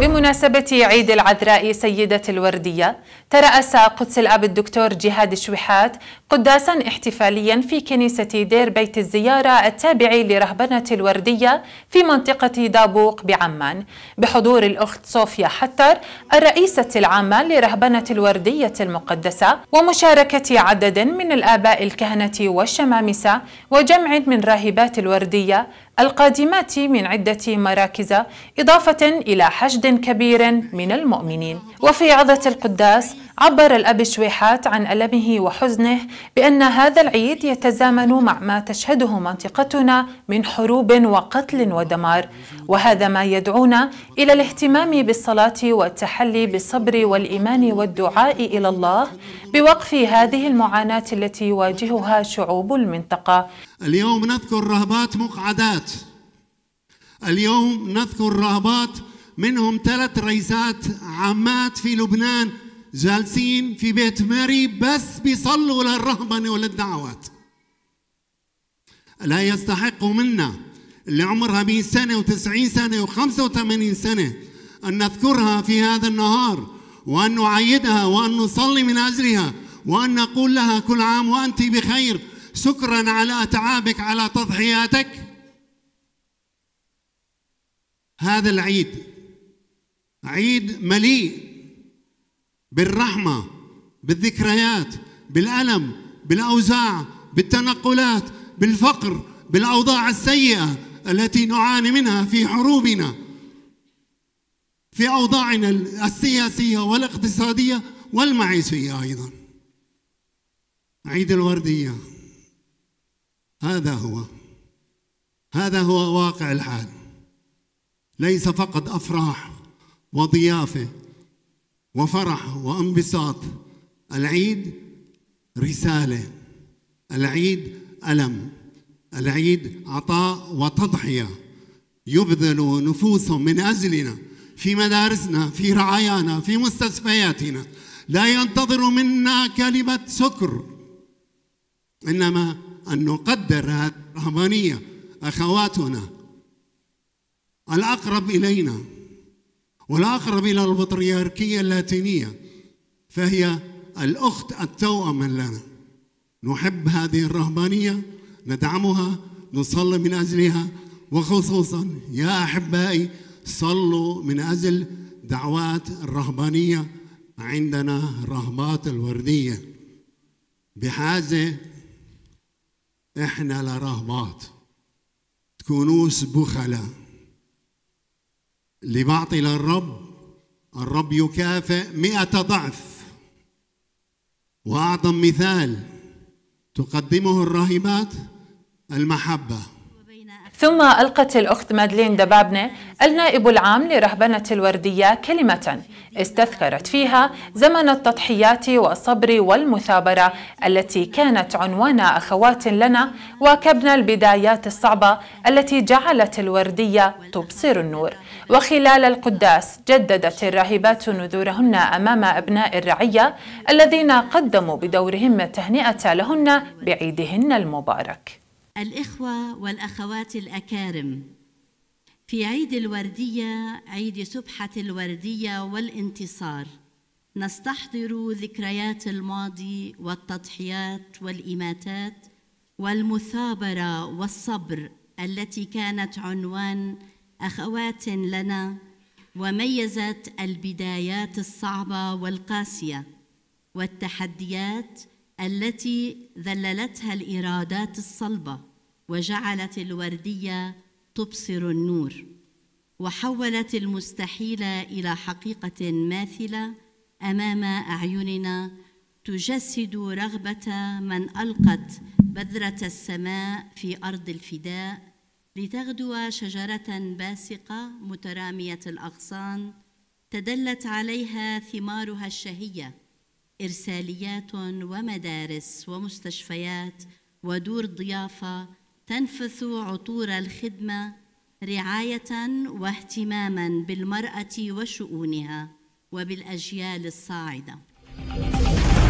بمناسبة عيد العذراء سيدة الوردية ترأس قدس الأب الدكتور جهاد الشويحات قداسا احتفاليا في كنيسة دير بيت الزيارة التابع لرهبنة الوردية في منطقة دابوق بعمان بحضور الأخت صوفيا حتر الرئيسة العامة لرهبنة الوردية المقدسة ومشاركة عدد من الآباء الكهنة والشمامسة وجمع من راهبات الوردية القادمات من عدة مراكز إضافة إلى حشد كبير من المؤمنين وفي عظة القداس عبر الأب شويحات عن ألمه وحزنه بأن هذا العيد يتزامن مع ما تشهده منطقتنا من حروب وقتل ودمار وهذا ما يدعونا إلى الاهتمام بالصلاة والتحلي بالصبر والإيمان والدعاء إلى الله بوقف هذه المعاناة التي يواجهها شعوب المنطقة اليوم نذكر رهبات مقعدات اليوم نذكر رهبات منهم ثلاث رئيسات عامات في لبنان جالسين في بيت ماري بس بيصلوا للرهبنة وللدعوات لا يستحق منا اللي عمرها 100 سنة و90 سنة و85 سنة أن نذكرها في هذا النهار وأن نعيدها وأن نصلي من أجلها وأن نقول لها كل عام وأنت بخير شكرا على أتعابك على تضحياتك هذا العيد عيد مليء بالرحمة بالذكريات بالألم بالأوزاع بالتنقلات بالفقر بالأوضاع السيئة التي نعاني منها في حروبنا في أوضاعنا السياسية والاقتصادية والمعيشية أيضا عيد الوردية هذا هو هذا هو واقع الحال ليس فقط أفراح وضيافة وفرح وانبساط العيد رساله العيد الم العيد عطاء وتضحيه يبذل نفوسهم من اجلنا في مدارسنا في رعايانا في مستشفياتنا لا ينتظر منا كلمه شكر انما ان نقدر هذه الرهبانيه اخواتنا الاقرب الينا والأقرب إلى البطريركية اللاتينية فهي الأخت التوأم لنا نحب هذه الرهبانية ندعمها نصلي من أجلها وخصوصا يا أحبائي صلوا من أجل دعوات الرهبانية عندنا رهبات الوردية بحاجة إحنا لرهبات تكونوش بخلاء لباطل الرب الرب يكافئ مئة ضعف وأعظم مثال تقدمه الراهبات المحبة ثم ألقت الأخت مادلين دبابنة النائب العام لرهبنة الوردية كلمة استذكرت فيها زمن التضحيات والصبر والمثابرة التي كانت عنوان أخوات لنا وكبنا البدايات الصعبة التي جعلت الوردية تبصر النور وخلال القداس جددت الراهبات نذورهن أمام أبناء الرعية الذين قدموا بدورهم التهنئة لهن بعيدهن المبارك الإخوة والأخوات الأكارم في عيد الوردية عيد سبحة الوردية والانتصار نستحضر ذكريات الماضي والتضحيات والإماتات والمثابرة والصبر التي كانت عنوان أخوات لنا وميزت البدايات الصعبة والقاسية والتحديات التي ذللتها الإرادات الصلبة وجعلت الوردية تبصر النور وحولت المستحيل إلى حقيقة ماثلة أمام أعيننا تجسد رغبة من ألقت بذرة السماء في أرض الفداء لتغدو شجرة باسقة مترامية الأغصان تدلت عليها ثمارها الشهيه إرساليات ومدارس ومستشفيات ودور ضيافة تنفث عطور الخدمة رعاية واهتماما بالمرأة وشؤونها وبالأجيال الصاعدة